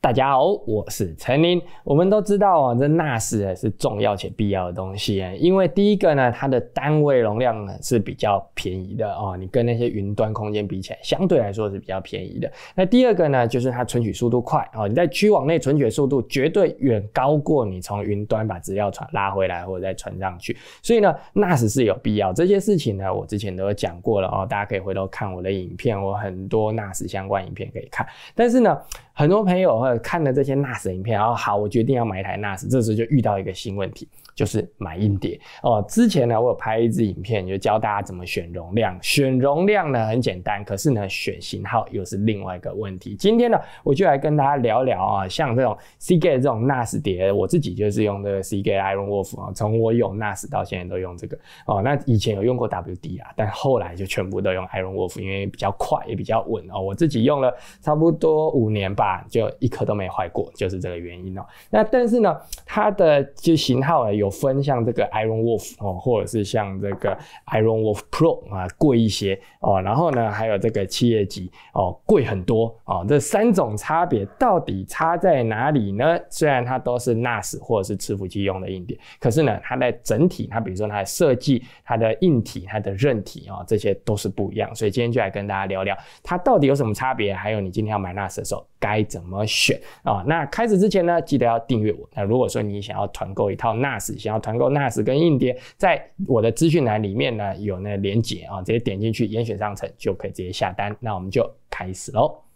大家好，我是陈林。我们都知道哦，这 NAS 是重要且必要的东西。因为第一个呢，它的单位容量呢是比较便宜的哦，你跟那些云端空间比起来，相对来说是比较便宜的。那第二个呢，就是它存取速度快哦，你在区网内存取速度绝对远高过你从云端把资料传拉回来或者再传上去。所以呢，NAS 是有必要。这些事情呢，我之前都有讲过了哦，大家可以回头看我的影片，我很多 NAS 相关影片可以看。但是呢，很多朋友。呃，看了这些 NAS 影片，然后好，我决定要买一台 NAS。这时就遇到一个新问题。就是买硬碟哦。之前呢，我有拍一支影片，就教大家怎么选容量。选容量呢很简单，可是呢，选型号又是另外一个问题。今天呢，我就来跟大家聊聊啊，像这种 C G 这种 NAS 碟，我自己就是用这个 C G Iron Wolf 啊。从我有 NAS 到现在都用这个哦。那以前有用过 W D 啊，但后来就全部都用 Iron Wolf，因为比较快也比较稳哦。我自己用了差不多五年吧，就一颗都没坏过，就是这个原因哦。那但是呢，它的就型号呢有。分像这个 Iron Wolf 哦，或者是像这个 Iron Wolf Pro 啊，贵一些哦。然后呢，还有这个企业级哦，贵很多啊。这三种差别到底差在哪里呢？虽然它都是 NAS 或者是伺服器用的硬碟，可是呢，它在整体，它比如说它的设计、它的硬体、它的韧体啊，这些都是不一样。所以今天就来跟大家聊聊，它到底有什么差别，还有你今天要买 NAS 的时候。该怎么选啊？那开始之前呢，记得要订阅我。那如果说你想要团购一套 NAS，想要团购 NAS 跟硬碟，在我的资讯栏里面呢有那个链接啊，直接点进去，严选商城就可以直接下单。那我们就开始喽。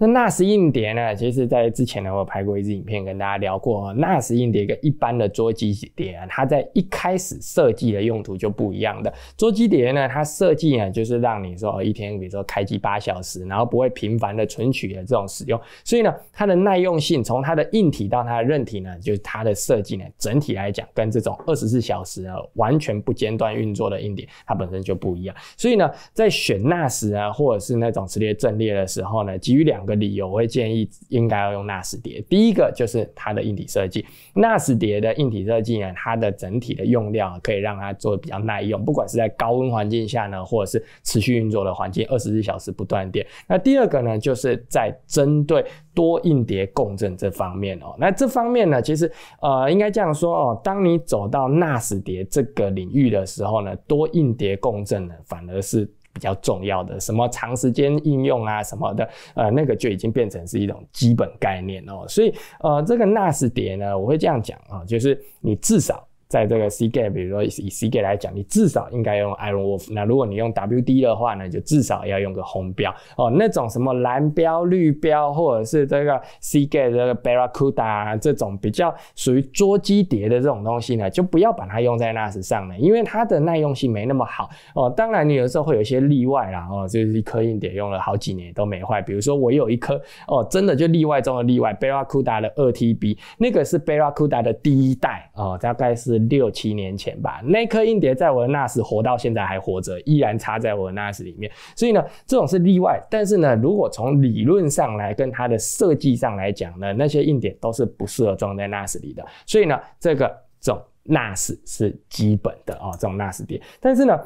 那纳斯硬碟呢？其实，在之前呢，我拍过一支影片跟大家聊过。纳斯硬碟跟一般的桌机碟，它在一开始设计的用途就不一样的。桌机碟呢，它设计呢，就是让你说一天，比如说开机八小时，然后不会频繁的存取的这种使用。所以呢，它的耐用性，从它的硬体到它的韧体呢，就是它的设计呢，整体来讲，跟这种二十四小时完全不间断运作的硬碟，它本身就不一样。所以呢，在选纳斯啊，或者是那种磁碟阵列的时候呢，基于两。个理由，我会建议应该要用纳斯碟。第一个就是它的硬体设计，纳斯碟的硬体设计呢，它的整体的用料可以让它做比较耐用，不管是在高温环境下呢，或者是持续运作的环境，二十四小时不断电。那第二个呢，就是在针对多硬碟共振这方面哦，那这方面呢，其实呃，应该这样说哦，当你走到纳斯碟这个领域的时候呢，多硬碟共振呢，反而是。比较重要的什么长时间应用啊什么的，呃，那个就已经变成是一种基本概念哦。所以，呃，这个纳斯叠呢，我会这样讲啊，就是你至少。在这个 C G，比如说以 C G 来讲，你至少应该用 Iron Wolf。那如果你用 W D 的话呢，就至少要用个红标哦。那种什么蓝标、绿标，或者是这个 C G 的 Barracuda 这种比较属于捉鸡碟的这种东西呢，就不要把它用在那上了，因为它的耐用性没那么好哦。当然，你有时候会有一些例外啦，哦，就是一颗硬碟用了好几年都没坏。比如说我有一颗哦，真的就例外中的例外，Barracuda 的 2T B，那个是 Barracuda 的第一代哦，大概是。六七年前吧，那颗硬碟在我的 NAS 活到现在还活着，依然插在我 NAS 里面。所以呢，这种是例外。但是呢，如果从理论上来跟它的设计上来讲呢，那些硬碟都是不适合装在 NAS 里的。所以呢，这个种 NAS 是基本的啊，这种 NAS 碟。但是呢，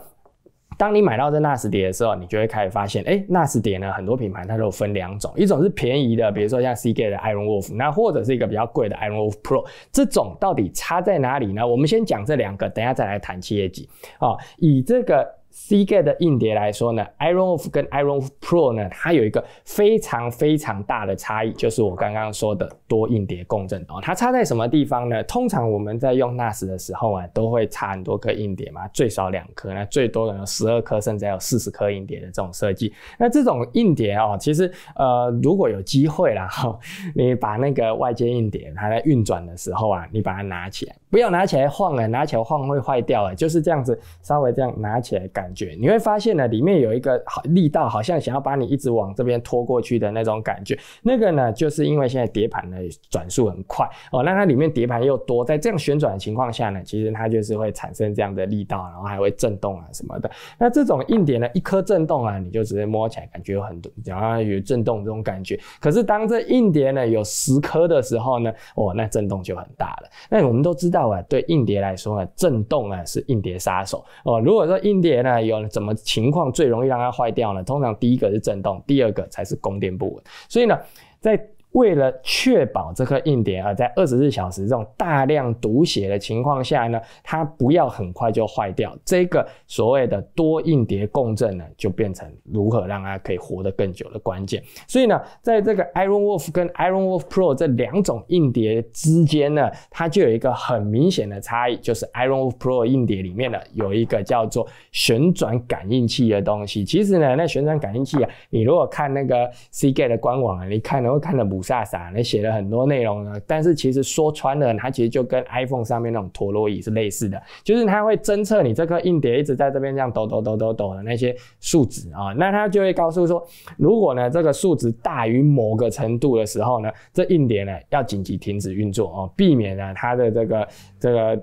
当你买到这纳斯碟的时候，你就会开始发现，哎，纳斯碟呢，很多品牌它都分两种，一种是便宜的，比如说像 C K 的 Iron Wolf，那或者是一个比较贵的 Iron Wolf Pro，这种到底差在哪里呢？我们先讲这两个，等下再来谈业级啊，以这个。C 类的硬碟来说呢，Iron Wolf 跟 Iron Wolf Pro 呢，它有一个非常非常大的差异，就是我刚刚说的多硬碟共振。哦，它差在什么地方呢？通常我们在用 NAS 的时候啊，都会插很多颗硬碟嘛，最少两颗，那最多呢有十二颗，甚至有四十颗硬碟的这种设计。那这种硬碟哦，其实呃，如果有机会啦哈，你把那个外接硬碟它在运转的时候啊，你把它拿起来。不要拿起来晃啊，拿起来晃会坏掉啊，就是这样子，稍微这样拿起来，感觉你会发现呢，里面有一个好力道，好像想要把你一直往这边拖过去的那种感觉。那个呢，就是因为现在碟盘呢转速很快哦，那它里面碟盘又多，在这样旋转的情况下呢，其实它就是会产生这样的力道，然后还会震动啊什么的。那这种硬碟呢，一颗震动啊，你就直接摸起来感觉有很多，然后有震动这种感觉。可是当这硬碟呢有十颗的时候呢，哦，那震动就很大了。那我们都知道。对硬碟来说呢，震动啊是硬碟杀手哦。如果说硬碟呢有怎么情况最容易让它坏掉呢？通常第一个是震动，第二个才是供电不稳。所以呢，在为了确保这颗硬碟啊在二十四小时这种大量读写的情况下呢，它不要很快就坏掉，这个所谓的多硬碟共振呢，就变成如何让它可以活得更久的关键。所以呢，在这个 Iron Wolf 跟 Iron Wolf Pro 这两种硬碟之间呢，它就有一个很明显的差异，就是 Iron Wolf Pro 硬碟里面呢有一个叫做旋转感应器的东西。其实呢，那旋转感应器啊，你如果看那个 Seagate 的官网啊，你看能够看得不。啥啥，你写了很多内容呢，但是其实说穿了，它其实就跟 iPhone 上面那种陀螺仪是类似的，就是它会侦测你这个硬碟一直在这边这样抖抖抖抖抖的那些数值啊，那它就会告诉说，如果呢这个数值大于某个程度的时候呢，这硬碟呢要紧急停止运作哦，避免呢它的这个这个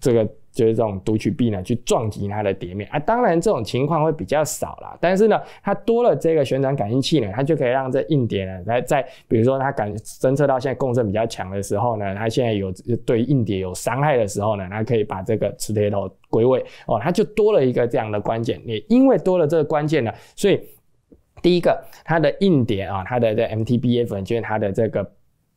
这个。就是这种读取臂呢，去撞击它的碟面啊，当然这种情况会比较少了，但是呢，它多了这个旋转感应器呢，它就可以让这硬碟呢，在在比如说它感侦测到现在共振比较强的时候呢，它现在有对硬碟有伤害的时候呢，它可以把这个磁铁头归位哦，它就多了一个这样的关键，也因为多了这个关键呢，所以第一个它的硬碟啊，它的这 MTBF 就是它的这个。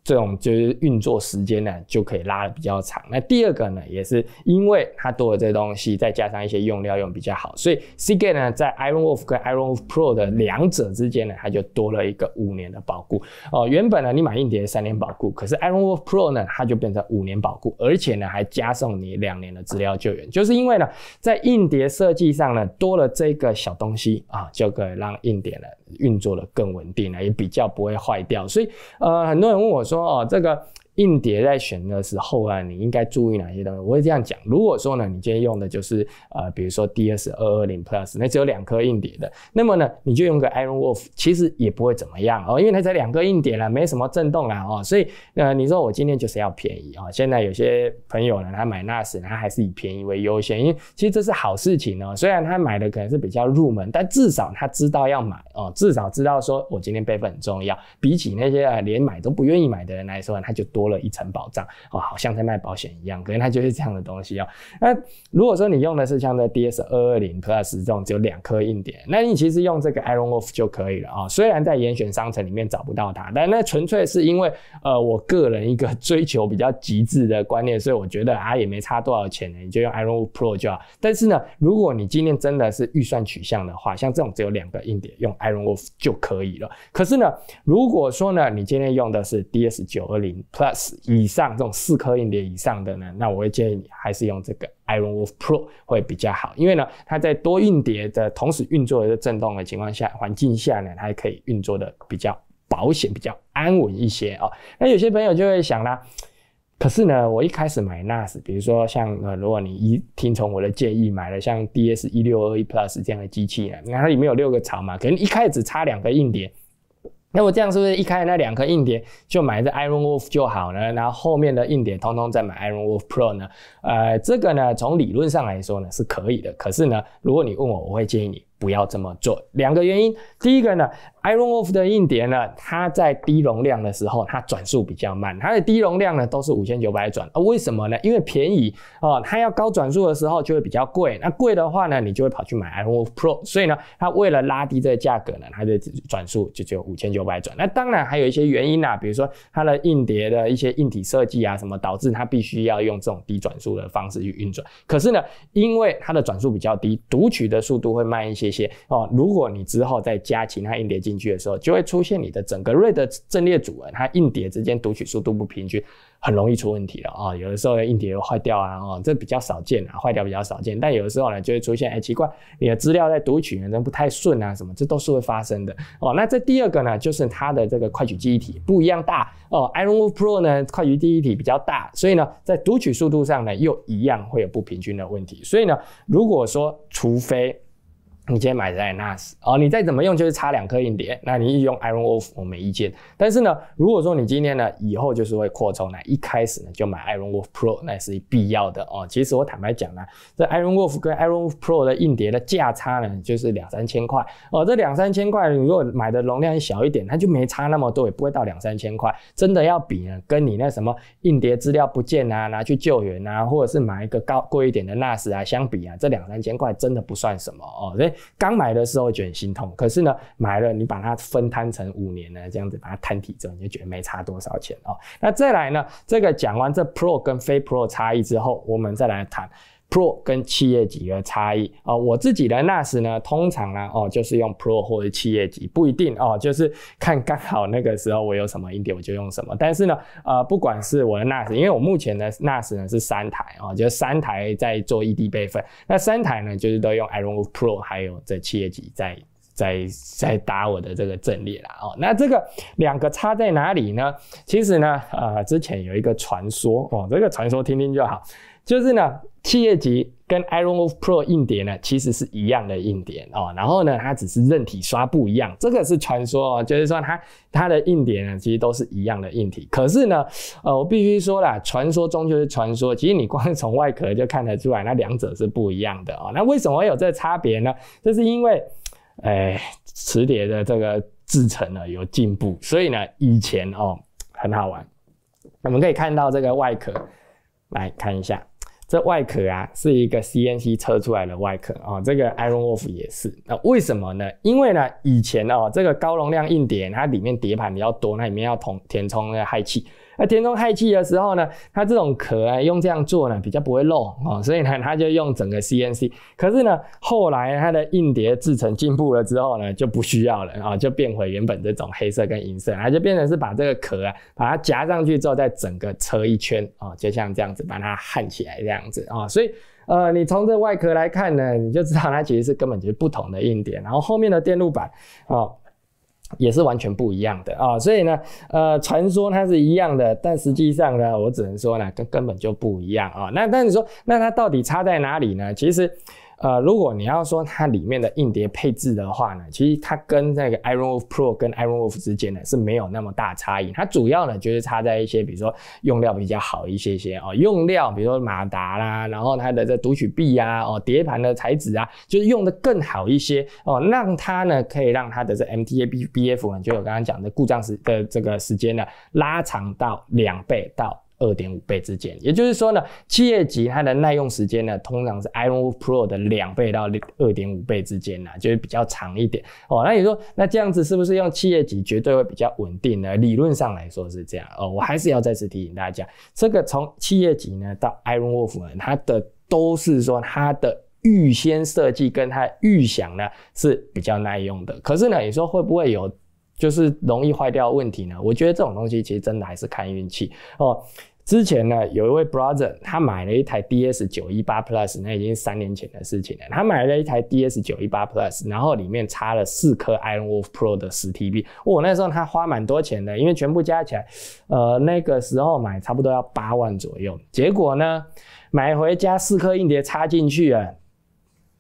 这种就是运作时间呢，就可以拉的比较长。那第二个呢，也是因为它多了这东西，再加上一些用料用比较好，所以 Cage 呢，在 Iron Wolf 跟 Iron Wolf Pro 的两者之间呢，它就多了一个五年的保固哦。原本呢，你买硬碟三年保固，可是 Iron Wolf Pro 呢，它就变成五年保固，而且呢，还加送你两年的资料救援。就是因为呢，在硬碟设计上呢，多了这个小东西啊，就可以让硬碟呢运作的更稳定了，也比较不会坏掉。所以呃，很多人问我。说啊，这个。硬碟在选的时候啊，你应该注意哪些东西？我会这样讲，如果说呢，你今天用的就是呃，比如说 DS 二二零 Plus，那只有两颗硬碟的，那么呢，你就用个 Iron Wolf，其实也不会怎么样哦，因为它才两颗硬碟了，没什么震动啦哦，所以呃，你说我今天就是要便宜啊，现在有些朋友呢，他买 NAS，他还是以便宜为优先，因为其实这是好事情呢，虽然他买的可能是比较入门，但至少他知道要买哦，至少知道说我今天备份很重要，比起那些啊连买都不愿意买的人来说他就多。了一层保障，哦，好像在卖保险一样，可能它就是这样的东西哦。那如果说你用的是像这 D S 二二零 Plus 这种只有两颗硬点，那你其实用这个 Iron Wolf 就可以了啊。虽然在严选商城里面找不到它，但那纯粹是因为呃我个人一个 追求比较极致的观念，所以我觉得啊也没差多少钱呢，你就用 Iron Wolf Pro 就好。但是呢，如果你今天真的是预算取向的话，像这种只有两个硬点，用 Iron Wolf 就可以了。可是呢，如果说呢你今天用的是 D S 九二零 Plus 以上这种四颗硬碟以上的呢，那我会建议你还是用这个 Iron Wolf Pro 会比较好，因为呢，它在多硬碟的同时运作的震动的情况下，环境下呢，它还可以运作的比较保险、比较安稳一些哦。那有些朋友就会想啦，可是呢，我一开始买 NAS，比如说像呃，如果你一听从我的建议买了像 DS 一六二一 Plus 这样的机器呢，那它里面有六个槽嘛，可能一开始只插两个硬碟。那我这样是不是一开始那两颗硬碟就买这 Iron Wolf 就好了，然后后面的硬碟通通再买 Iron Wolf Pro 呢？呃，这个呢，从理论上来说呢，是可以的。可是呢，如果你问我，我会建议你。不要这么做，两个原因。第一个呢，Iron Wolf 的硬碟呢，它在低容量的时候，它转速比较慢。它的低容量呢都是五千九百转，啊，为什么呢？因为便宜哦，它要高转速的时候就会比较贵。那贵的话呢，你就会跑去买 Iron Wolf Pro。所以呢，它为了拉低这个价格呢，它的转速就只有五千九百转。那当然还有一些原因啊，比如说它的硬碟的一些硬体设计啊什么，导致它必须要用这种低转速的方式去运转。可是呢，因为它的转速比较低，读取的速度会慢一些。些哦，如果你之后再加其他硬碟进去的时候，就会出现你的整个 RAID 阵列组，它硬碟之间读取速度不平均，很容易出问题了啊。有的时候呢，硬碟会坏掉啊，哦，这比较少见啊，坏掉比较少见。但有的时候呢，就会出现，哎，奇怪，你的资料在读取可能不太顺啊，什么，这都是会发生的哦。那这第二个呢，就是它的这个快取记忆体不一样大哦，Iron Wolf Pro 呢，快取记忆体比较大，所以呢，在读取速度上呢，又一样会有不平均的问题。所以呢，如果说，除非你今天买在 NAS 哦，你再怎么用就是差两颗硬碟，那你一用 Iron Wolf 我没意见。但是呢，如果说你今天呢，以后就是会扩充那一开始呢就买 Iron Wolf Pro，那是必要的哦。其实我坦白讲呢，这 Iron Wolf 跟 Iron Wolf Pro 的硬碟的价差呢，就是两三千块哦。这两三千块，你如果买的容量小一点，它就没差那么多，也不会到两三千块。真的要比呢，跟你那什么硬碟资料不见啊，拿去救援啊，或者是买一个高贵一点的 NAS 啊相比啊，这两三千块真的不算什么哦，刚买的时候觉得很心痛，可是呢，买了你把它分摊成五年呢，这样子把它摊体征，你就觉得没差多少钱啊。那再来呢，这个讲完这 Pro 跟非 Pro 差异之后，我们再来谈。Pro 跟企业级的差异啊，我自己的 NAS 呢，通常呢，哦，就是用 Pro 或者企业级，不一定哦，就是看刚好那个时候我有什么 ID，我就用什么。但是呢，呃，不管是我的 NAS，因为我目前的 NAS 呢是三台哦，就三台在做异地备份，那三台呢就是都用 i r o n w o o d Pro，还有这企业级在在在搭我的这个阵列啦哦。那这个两个差在哪里呢？其实呢，呃，之前有一个传说哦，这个传说听听就好。就是呢，企业级跟 Iron Wolf Pro 硬碟呢，其实是一样的硬碟哦。然后呢，它只是韧体刷不一样。这个是传说哦，就是说它它的硬碟呢，其实都是一样的硬体。可是呢，呃，我必须说啦，传说中就是传说，其实你光从外壳就看得出来，那两者是不一样的哦。那为什么会有这差别呢？就是因为，哎，磁碟的这个制成呢有进步，所以呢，以前哦很好玩。我们可以看到这个外壳，来看一下。这外壳啊，是一个 CNC 车出来的外壳啊。这个 Iron Wolf 也是。那为什么呢？因为呢，以前哦，这个高容量硬碟它里面碟盘比较多，那里面要充填充那个氦气。那填充氦气的时候呢，它这种壳啊用这样做呢比较不会漏啊，所以呢它就用整个 CNC。可是呢后来它的硬碟制成进步了之后呢就不需要了啊，就变回原本这种黑色跟银色啊，就变成是把这个壳啊把它夹上去之后再整个车一圈啊，就像这样子把它焊起来这样子啊，所以呃你从这外壳来看呢，你就知道它其实是根本就是不同的硬碟。然后后面的电路板啊。也是完全不一样的啊，所以呢，呃，传说它是一样的，但实际上呢，我只能说呢，根根本就不一样啊。那那你说，那它到底差在哪里呢？其实。呃，如果你要说它里面的硬碟配置的话呢，其实它跟那个 Iron Wolf Pro 跟 Iron Wolf 之间呢是没有那么大差异。它主要呢就是差在一些，比如说用料比较好一些些哦，用料比如说马达啦，然后它的这读取臂啊，哦，碟盘的材质啊，就是用的更好一些哦，让它呢可以让它的这 MTABBF 就我刚刚讲的故障时的这个时间呢拉长到两倍到。二点五倍之间，也就是说呢，七叶级它的耐用时间呢，通常是 Iron Wolf Pro 的两倍到二点五倍之间呢，就是比较长一点哦。那你说，那这样子是不是用七叶级绝对会比较稳定呢？理论上来说是这样哦。我还是要再次提醒大家，这个从七叶级呢到 Iron Wolf，它的都是说它的预先设计跟它预想呢是比较耐用的。可是呢，你说会不会有就是容易坏掉问题呢？我觉得这种东西其实真的还是看运气哦。之前呢，有一位 brother，他买了一台 D S 九一八 Plus，那已经三年前的事情了。他买了一台 D S 九一八 Plus，然后里面插了四颗 Iron Wolf Pro 的十 TB。我那时候他花蛮多钱的，因为全部加起来，呃，那个时候买差不多要八万左右。结果呢，买回家四颗硬碟插进去啊，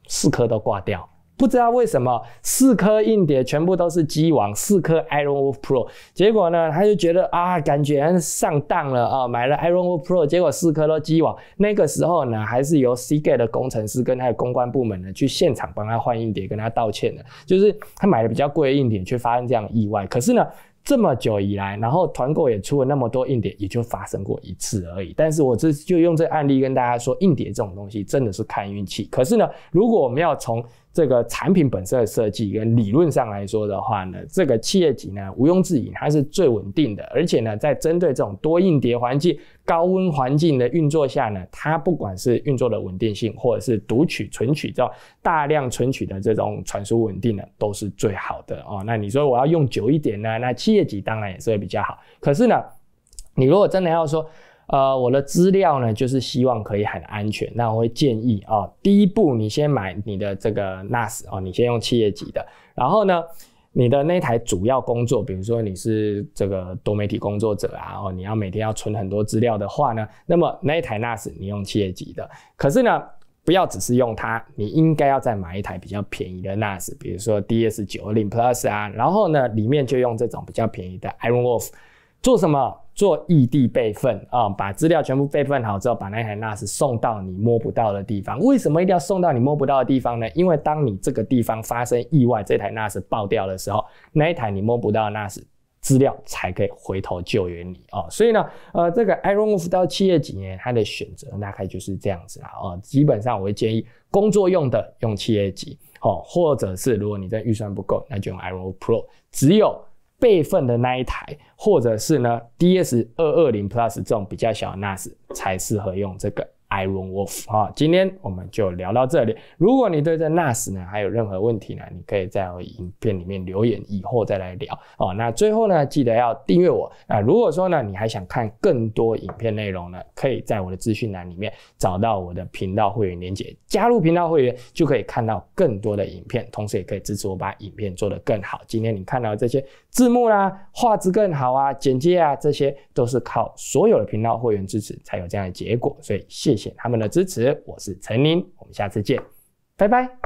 四颗都挂掉。不知道为什么四颗硬碟全部都是机王，四颗 Iron Wolf Pro，结果呢，他就觉得啊，感觉上当了啊，买了 Iron Wolf Pro，结果四颗都机王。那个时候呢，还是由 Cgate 的工程师跟他的公关部门呢，去现场帮他换硬碟，跟他道歉的。就是他买的比较贵的硬碟，却发生这样的意外。可是呢，这么久以来，然后团购也出了那么多硬碟，也就发生过一次而已。但是，我这就用这案例跟大家说，硬碟这种东西真的是看运气。可是呢，如果我们要从这个产品本身的设计跟理论上来说的话呢，这个企业级呢毋庸置疑，它是最稳定的，而且呢在针对这种多硬碟环境、高温环境的运作下呢，它不管是运作的稳定性，或者是读取、存取这种大量存取的这种传输稳定呢，都是最好的哦。那你说我要用久一点呢，那企业级当然也是会比较好。可是呢，你如果真的要说，呃，我的资料呢，就是希望可以很安全。那我会建议啊，第一步你先买你的这个 NAS 哦，你先用企业级的。然后呢，你的那台主要工作，比如说你是这个多媒体工作者啊，哦，你要每天要存很多资料的话呢，那么那一台 NAS 你用企业级的。可是呢，不要只是用它，你应该要再买一台比较便宜的 NAS，比如说 DS 九零 Plus 啊。然后呢，里面就用这种比较便宜的 IronWolf。做什么？做异地备份啊！把资料全部备份好之后，把那台 NAS 送到你摸不到的地方。为什么一定要送到你摸不到的地方呢？因为当你这个地方发生意外，这台 NAS 爆掉的时候，那一台你摸不到的 NAS 资料才可以回头救援你哦。所以呢，呃，这个 IronWolf 到企业级，它的选择大概就是这样子啦。哦，基本上我会建议工作用的用企业级，哦，或者是如果你的预算不够，那就用 IronWolf Pro，只有。备份的那一台，或者是呢 DS 二二零 Plus 这种比较小的 NAS 才适合用这个。Iron Wolf，好，今天我们就聊到这里。如果你对这 NAS 呢还有任何问题呢，你可以在影片里面留言，以后再来聊。哦，那最后呢，记得要订阅我啊。如果说呢，你还想看更多影片内容呢，可以在我的资讯栏里面找到我的频道会员连接，加入频道会员就可以看到更多的影片，同时也可以支持我把影片做得更好。今天你看到这些字幕啦，画质更好啊，简介啊，这些都是靠所有的频道会员支持才有这样的结果，所以谢谢。谢他们的支持，我是陈琳，我们下次见，拜拜。